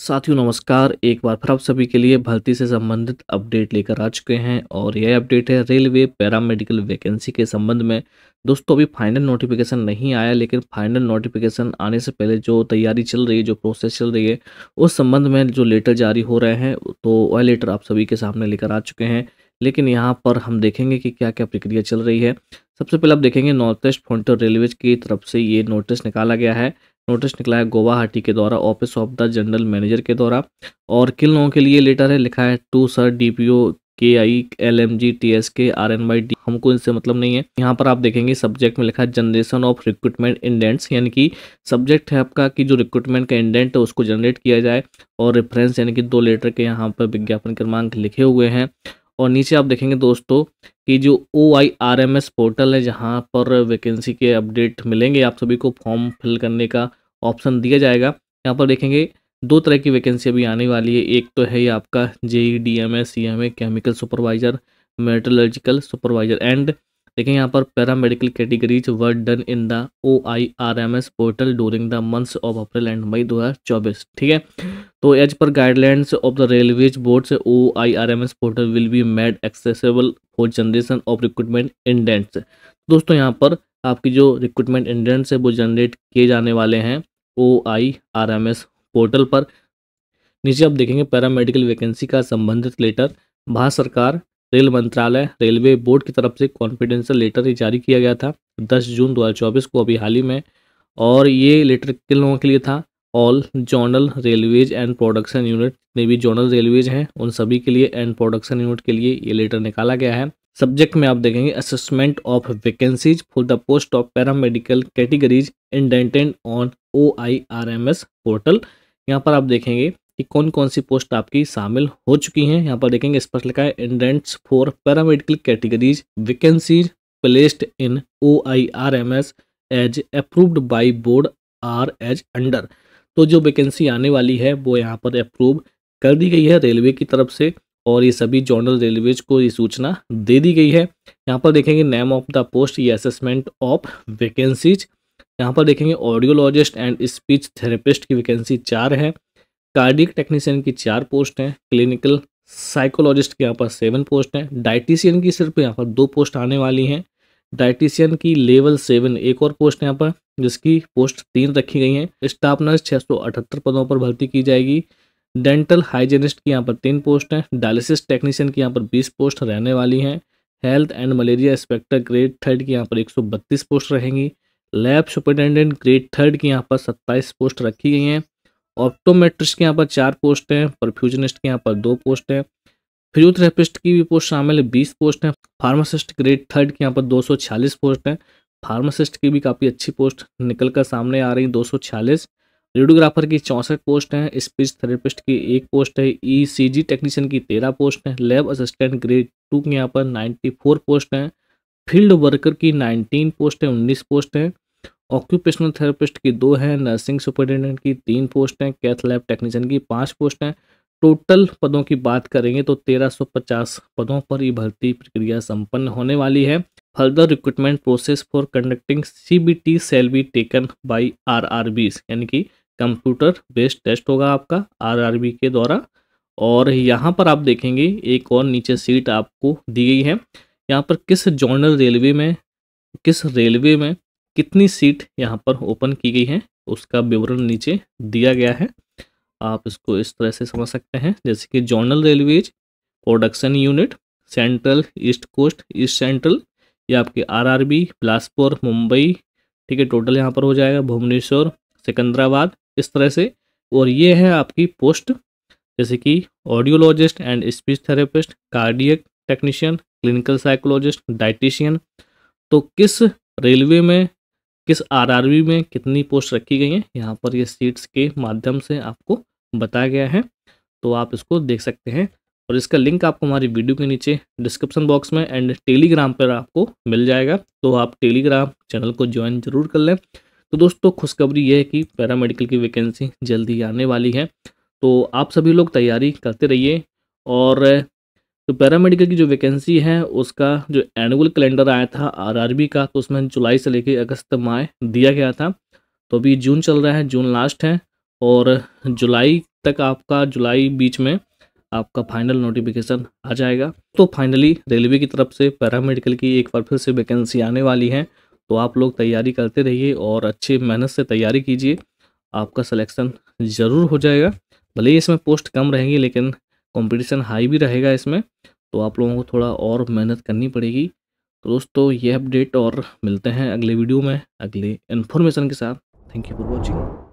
साथियों नमस्कार एक बार फिर आप सभी के लिए भर्ती से संबंधित अपडेट लेकर आ चुके हैं और यह अपडेट है रेलवे पैरामेडिकल वैकेंसी के संबंध में दोस्तों अभी फाइनल नोटिफिकेशन नहीं आया लेकिन फाइनल नोटिफिकेशन आने से पहले जो तैयारी चल रही है जो प्रोसेस चल रही है उस संबंध में जो लेटर जारी हो रहे हैं तो वह लेटर आप सभी के सामने लेकर आ चुके हैं लेकिन यहाँ पर हम देखेंगे कि क्या क्या प्रक्रिया चल रही है सबसे पहले आप देखेंगे नॉर्थ ईस्ट फ्रंटियर रेलवेज की तरफ से ये नोटिस निकाला गया है नोटिस निकला है गुवाहाटी के द्वारा office of the general manager के द्वारा और किन लोगों के लिए लेटर है लिखा है to sir D P O K I L M G T S K R N Y D हमको इनसे मतलब नहीं है यहाँ पर आप देखेंगे सब्जेक्ट में लिखा है जनरेशन ऑफ रिक्रूटमेंट इंडेंट्स यानी कि सब्जेक्ट है आपका कि जो रिक्रूटमेंट का इंडेंट है उसको जनरेट किया जाए और रेफरेंस यानी कि दो लेटर के यहाँ पर विज्ञापन क्रमांक लिखे हुए हैं और नीचे आप देखेंगे दोस्तों कि जो O I R M S portal है जहाँ पर वैकेंसी के अपडेट मिलेंगे आप सभी को फॉर्म फिल करने का ऑप्शन दिया जाएगा यहाँ पर देखेंगे दो तरह की वैकेंसी अभी आने वाली है एक तो है ये आपका J E D M S C M A chemical supervisor metallurgical supervisor and देखें यहाँ पर paramedical categories were done in the O I R M S portal during the months of April and May 2024 ठीक है तो as per guidelines of the railways board से O I R M S portal will be made accessible for generation of recruitment indents दोस्तों यहाँ पर आपकी जो recruitment indents है वो जनरेट किए जाने वाले हैं O I R M S portal पर नीचे आप देखेंगे पैरामेडिकल वैकेंसी का संबंधित लेटर भारत सरकार रेल मंत्रालय रेलवे बोर्ड की तरफ से कॉन्फिडेंशियल लेटर ही जारी किया गया था 10 जून 2024 को अभी हाल ही में और ये लेटर किन लोगों के लिए था all zonal railways and production unit ने भी जोनल रेलवेज हैं उन सभी के लिए एंड प्रोडक्शन यूनिट के लिए ये लेटर निकाला गया है सब्जेक्ट में आप देखेंगे assessment of vacancies for the post of paramedical categories indented on O I R M S portal यहाँ पर आप देखेंगे कि कौन कौन सी पोस्ट आपकी शामिल हो चुकी हैं यहाँ पर देखेंगे स्पष्ट लिखा है indents for paramedical categories vacancies placed in O I R M S as approved by board are as under तो जो वैकेंसी आने वाली है वो यहाँ पर अप्रूव कर दी गई है रेलवे की तरफ से और ये सभी जोनल रेलवेज को ये सूचना दे दी गई है यहाँ पर देखेंगे नेम ऑफ द पोस्ट ये असेसमेंट ऑफ वैकेंसीज यहाँ पर देखेंगे ऑडियोलॉजिस्ट एंड स्पीच थेरेपिस्ट की वैकेंसी चार है कार्डिक टेक्नीशियन की चार पोस्ट हैं क्लिनिकल साइकोलॉजिस्ट की यहाँ पर सेवन पोस्ट हैं डाइटिशियन की सिर्फ यहाँ पर दो पोस्ट आने वाली हैं डाइटिशियन की लेवल सेवन एक और पोस्ट यहाँ पर जिसकी पोस्ट तीन रखी गई हैं स्टाफ नर्स छः सौ अठहत्तर पदों पर भर्ती की जाएगी डेंटल हाइजेनिस्ट की यहाँ पर तीन पोस्ट हैं डायलिसिस टेक्नीशियन की यहाँ पर बीस पोस्ट रहने वाली हैं health and malaria inspector grade third की यहाँ पर एक सौ बत्तीस पोस्ट रहेंगी लैब सुपरिटेंडेंट ग्रेड थर्ड की यहाँ पर सत्ताईस पोस्ट रखी गई हैं ऑप्टोमेट्रिस्ट के यहाँ पर चार पोस्ट हैं परफ्यूजनिस्ट के यहाँ पर दो पोस्ट हैं फिजियोथेरेपिस्ट की भी पोस्ट शामिल है बीस पोस्ट हैं फार्मासिस्ट ग्रेड थर्ड के यहाँ पर दो पोस्ट हैं फार्मासिस्ट की भी काफ़ी अच्छी पोस्ट निकल कर सामने आ रही दो सौ रेडियोग्राफर की चौंसठ पोस्ट हैं स्पीच थेरेपिस्ट की एक पोस्ट है ईसीजी e टेक्नीशियन की तेरह पोस्ट हैं लैब असिस्टेंट ग्रेड टू के यहाँ पर नाइन्टी फोर पोस्ट हैं फील्ड वर्कर की नाइनटीन पोस्ट हैं उन्नीस पोस्ट हैं ऑक्यूपेशनल थेरेपिस्ट की दो हैं नर्सिंग सुपरिटेंडेंट की तीन पोस्ट हैं कैथ लैब टेक्नीशियन की पाँच पोस्ट हैं टोटल पदों की बात करेंगे तो 1350 पदों पर ये भर्ती प्रक्रिया संपन्न होने वाली है further recruitment process for conducting C B T shall be taken by R R B यानी कि कंप्यूटर बेस्ड टेस्ट होगा आपका आर आर बी के द्वारा और यहाँ पर आप देखेंगे एक और नीचे सीट आपको दी गई है यहाँ पर किस जॉनल रेलवे में किस रेलवे में कितनी सीट यहाँ पर ओपन की गई है उसका विवरण नीचे दिया गया है आप इसको इस तरह से समझ सकते हैं जैसे कि zonal railways production unit central east coast east central या आपके आरआरबी बिलासपुर मुंबई ठीक है टोटल यहाँ पर हो जाएगा भुवनेश्वर सिकंदराबाद इस तरह से और ये है आपकी पोस्ट जैसे कि audiologist and speech therapist cardiac technician clinical psychologist dietitian तो किस रेलवे में किस आरआरबी में कितनी पोस्ट रखी गई हैं यहाँ पर ये सीट्स के माध्यम से आपको बताया गया है तो आप इसको देख सकते हैं और इसका लिंक आपको हमारी वीडियो के नीचे डिस्क्रिप्शन बॉक्स में एंड टेलीग्राम पर आपको मिल जाएगा तो आप टेलीग्राम चैनल को ज्वाइन जरूर कर लें तो दोस्तों खुशखबरी यह है कि पैरामेडिकल की वैकेंसी जल्दी आने वाली है तो आप सभी लोग तैयारी करते रहिए और तो पैरामेडिकल की जो वैकेंसी है उसका जो एनुअल कैलेंडर आया था आरआरबी का तो उसमें जुलाई से लेकर अगस्त माह दिया गया था तो अभी जून चल रहा है जून लास्ट है और जुलाई तक आपका जुलाई बीच में आपका फाइनल नोटिफिकेशन आ जाएगा तो फाइनली रेलवे की तरफ से पैरामेडिकल की एक बार फिर से वैकेंसी आने वाली है तो आप लोग तैयारी करते रहिए और अच्छे मेहनत से तैयारी कीजिए आपका सिलेक्शन ज़रूर हो जाएगा भले ही इसमें पोस्ट कम रहेंगी लेकिन कंपटीशन हाई भी रहेगा इसमें तो आप लोगों को थोड़ा और मेहनत करनी पड़ेगी तो दोस्तों ये अपडेट और मिलते हैं अगले वीडियो में अगले इन्फॉर्मेशन के साथ थैंक यू फॉर वॉचिंग